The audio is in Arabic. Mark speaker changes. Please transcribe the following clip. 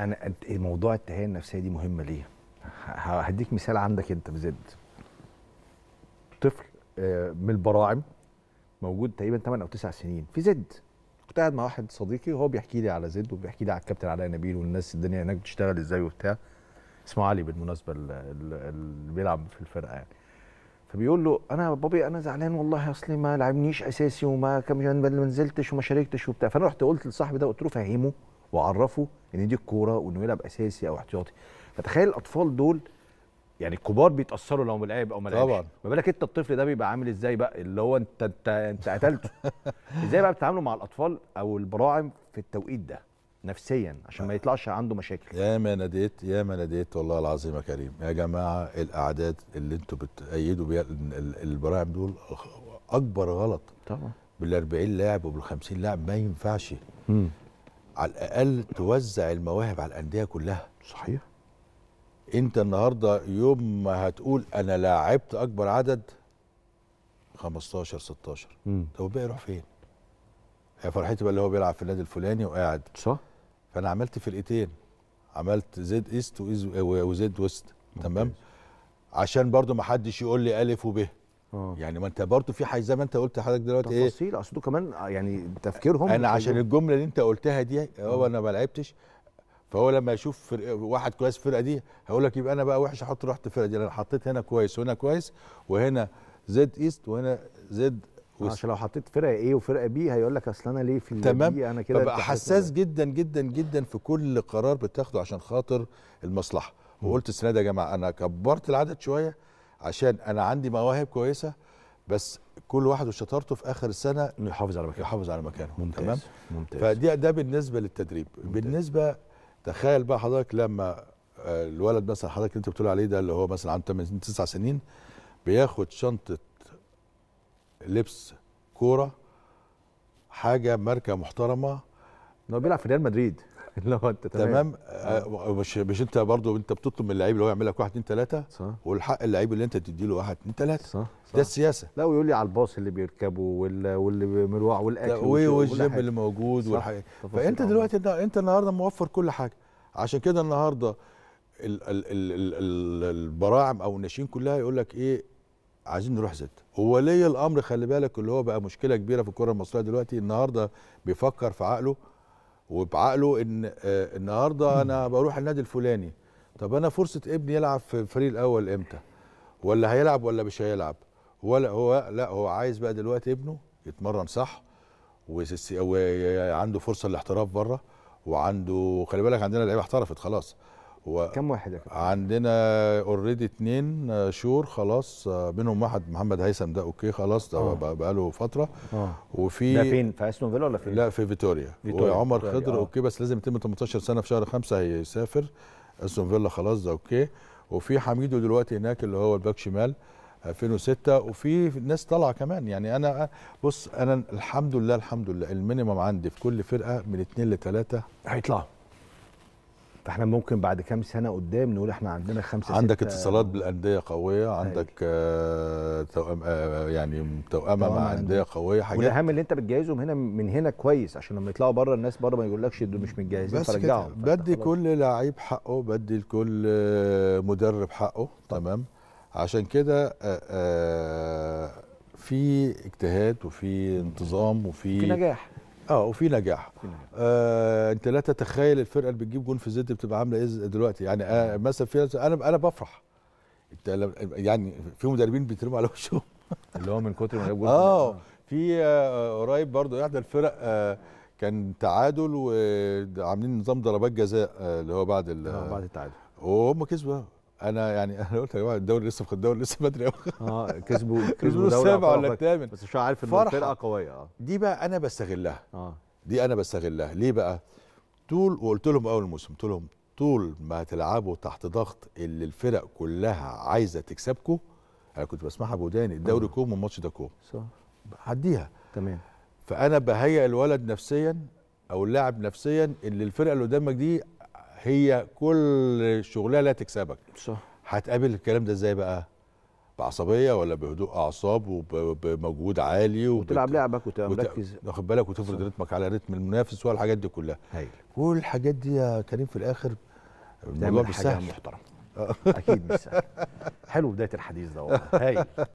Speaker 1: انا موضوع التهيئه النفسيه دي مهمه ليه؟ هديك مثال عندك انت بجد. طفل آه، من البراعم موجود تقريبا 8 او 9 سنين في زد كنت قاعد مع واحد صديقي وهو بيحكي لي على زد وبيحكي لي على الكابتن علاء نبيل والناس الدنيا هناك بتشتغل ازاي وبتاع اسمه علي بالمناسبه اللي بيلعب في الفرقه يعني فبيقول له انا بابي انا زعلان والله اصلي ما لعبنيش اساسي وما كم ما نزلتش وما شاركتش وبتاع فانا رحت قلت لصاحبي ده قلت له فهمه وعرفه ان دي الكوره وانه يلعب اساسي او احتياطي فتخيل الاطفال دول يعني الكبار بيتاثروا لو لعب او ما لعبش طبعا ما بالك انت الطفل ده بيبقى عامل ازاي بقى اللي هو انت انت انت قتلته ازاي بقى بتتعاملوا مع الاطفال او البراعم في التوقيت ده نفسيا عشان ما يطلعش
Speaker 2: عنده مشاكل يا ما ناديت يا ما ناديت والله العظيم يا كريم يا جماعه الاعداد اللي انتوا بتأيدوا بيها البراعم دول اكبر غلط طبعا بال 40 لاعب وبال 50 لاعب ما ينفعش على الاقل توزع المواهب على الانديه كلها صحيح انت النهارده يوم ما هتقول انا لعبت اكبر عدد 15 16 مم. طب الباقي يروح فين؟ هي فرحتي بقى اللي هو بيلعب في النادي الفلاني وقاعد صح فانا عملت فرقتين عملت زد ايست وزد ويست تمام عشان برضو ما حدش يقول لي الف وب أوه. يعني ما انت برضه في حاجه زي ما انت قلت حضرتك دلوقتي تفاصيل. ايه تفاصيل اصل كمان آه، يعني تفكيرهم انا عشان الجمله اللي انت قلتها دي هو آه. انا ما لعبتش فهو لما يشوف واحد كويس في الفرقه دي هيقول لك يبقى انا بقى وحش احط رحت الفرقه دي انا حطيت هنا كويس وهنا كويس وهنا زد ايست وهنا زد آه، وست. عشان لو حطيت فرقه ايه وفرقه
Speaker 1: بي هيقول لك اصل انا ليه في تمام انا كده ببقى حساس
Speaker 2: جدا جدا جدا في كل قرار بتاخده عشان خاطر المصلحه وقلت السنه دي يا جماعه انا كبرت العدد شويه عشان انا عندي مواهب كويسه بس كل واحد وشطارته في اخر السنه انه يحافظ على مكانه يحافظ على مكانه ممتاز تمام ممتاز فدي ده بالنسبه للتدريب ممتاز. بالنسبه تخيل بقى حضرتك لما آه، الولد مثلا حضرتك انت بتقول عليه ده اللي هو مثلا عنده 8 9 سنين بياخد شنطه لبس كوره حاجه ماركه محترمه هو بيلعب في ريال مدريد اللي هو انت تمام, آه،, آه مش مش انت برضه انت بتطلب من اللعيب اللي هو يعمل لك واحد اثنين ثلاثه صح والحق اللعيب اللي انت
Speaker 1: تدي له واحد اثنين ثلاثه صح, صح ده السياسه لا ويقول لي على الباص اللي بيركبه واللي مروعه والاكل والجيم اللي موجود والحاجه فانت
Speaker 2: دلوقتي انت النهارده موفر كل حاجه عشان كده النهارده البراعم او الناشئين كلها يقول لك ايه عايزين نروح زد وولي الامر خلي بالك اللي هو بقى مشكله كبيره في الكره المصريه دلوقتي النهارده بيفكر في عقله وبعقله ان آه، النهارده انا بروح النادي الفلاني طب انا فرصه ابني يلعب في الفريق الاول امتى ولا هيلعب ولا مش هيلعب ولا هو لا هو عايز بقى دلوقتي ابنه يتمرن صح وعنده فرصه الاحتراف بره وعنده خلي بالك عندنا لعيبه احترفت خلاص هو كم واحد يا كابتن؟ عندنا اوريدي اثنين شور خلاص منهم واحد محمد هيثم ده اوكي خلاص ده آه. بقى له فتره أوه. وفي ده فين في استون فيلا ولا فين؟ لا في فيتوريا, فيتوريا. وعمر خضر أوه. اوكي بس لازم يتم 18 سنه في شهر خمسه هيسافر استون فيلا خلاص ده اوكي وفي حميدو دلوقتي هناك اللي هو الباك شمال 2006 وفي ناس طالعه كمان يعني انا بص انا الحمد لله الحمد لله المينيمم عندي في كل فرقه من اثنين لثلاثه هيطلعوا
Speaker 1: فاحنا ممكن بعد كام سنه قدام نقول احنا عندنا خمسه عندك اتصالات
Speaker 2: بالانديه قويه طيب. عندك آه آه يعني توأمه مع انديه قويه حاجات والاهم
Speaker 1: اللي انت بتجهزهم هنا من هنا كويس عشان لما يطلعوا بره الناس بره ما يقولكش دول مش متجهزين فرجعهم بدي
Speaker 2: كل لعيب حقه بدي لكل آه، مدرب حقه طب. تمام عشان كده آه, آه، في اجتهاد وفي انتظام وفي في نجاح اه وفي نجاح, في نجاح. آه انت لا تتخيل الفرقه اللي بتجيب جون في زد بتبقى عامله ايه دلوقتي يعني آه مثلا في انا انا بفرح انت يعني في مدربين بيترموا على وشهم اللي هو من كتر ما جاب اه في آه قريب برضو احدى الفرق آه كان تعادل وعاملين نظام ضربات جزاء آه اللي هو بعد آه، بعد التعادل وهم كسبوا انا يعني انا قلت يا جماعه الدوري لسه في الدوري لسه بدري قوي اه كسبوا كسبوا السابع ولا الثامن بس مش عارف ان الفرقه قويه اه دي بقى انا بستغلها اه دي انا بستغلها ليه بقى؟ طول وقلت لهم اول الموسم قلت لهم طول ما هتلعبوا تحت ضغط اللي الفرق كلها عايزه تكسبكوا انا كنت بسمعها بوداني الدوري آه. كوم والماتش ده كوم صح عديها تمام فانا بهيئ الولد نفسيا او اللاعب نفسيا ان الفرقه اللي قدامك دي هي كل شغلها لا تكسبك صح هتقابل الكلام ده ازاي بقى بعصبيه ولا بهدوء اعصاب وبمجهود عالي وتلعب لعبك وتبقى مركز وت... واخد بالك وتفرض رتمك على رتم المنافس والحاجات دي كلها هي. كل الحاجات دي يا كريم في الاخر
Speaker 1: الموضوع مش سهل محترم اكيد مش سهل حلو بدايه الحديث ده والله هايل